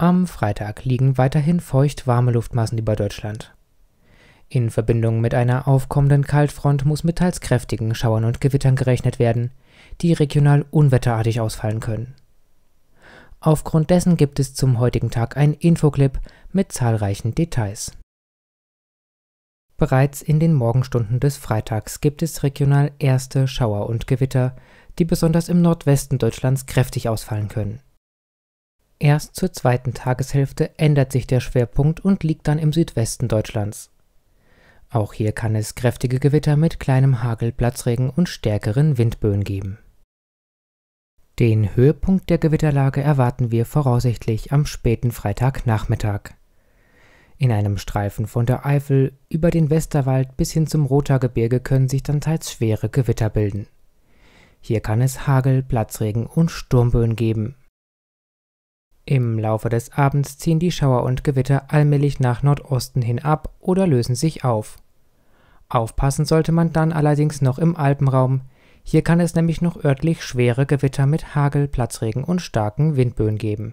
Am Freitag liegen weiterhin feucht warme Luftmassen über Deutschland. In Verbindung mit einer aufkommenden Kaltfront muss mit teils kräftigen Schauern und Gewittern gerechnet werden, die regional unwetterartig ausfallen können. Aufgrund dessen gibt es zum heutigen Tag einen Infoclip mit zahlreichen Details. Bereits in den Morgenstunden des Freitags gibt es regional erste Schauer und Gewitter, die besonders im Nordwesten Deutschlands kräftig ausfallen können. Erst zur zweiten Tageshälfte ändert sich der Schwerpunkt und liegt dann im Südwesten Deutschlands. Auch hier kann es kräftige Gewitter mit kleinem Hagel, Platzregen und stärkeren Windböen geben. Den Höhepunkt der Gewitterlage erwarten wir voraussichtlich am späten Freitagnachmittag. In einem Streifen von der Eifel über den Westerwald bis hin zum Rothaargebirge können sich dann teils schwere Gewitter bilden. Hier kann es Hagel, Platzregen und Sturmböen geben, im Laufe des Abends ziehen die Schauer und Gewitter allmählich nach Nordosten hin ab oder lösen sich auf. Aufpassen sollte man dann allerdings noch im Alpenraum. Hier kann es nämlich noch örtlich schwere Gewitter mit Hagel, Platzregen und starken Windböen geben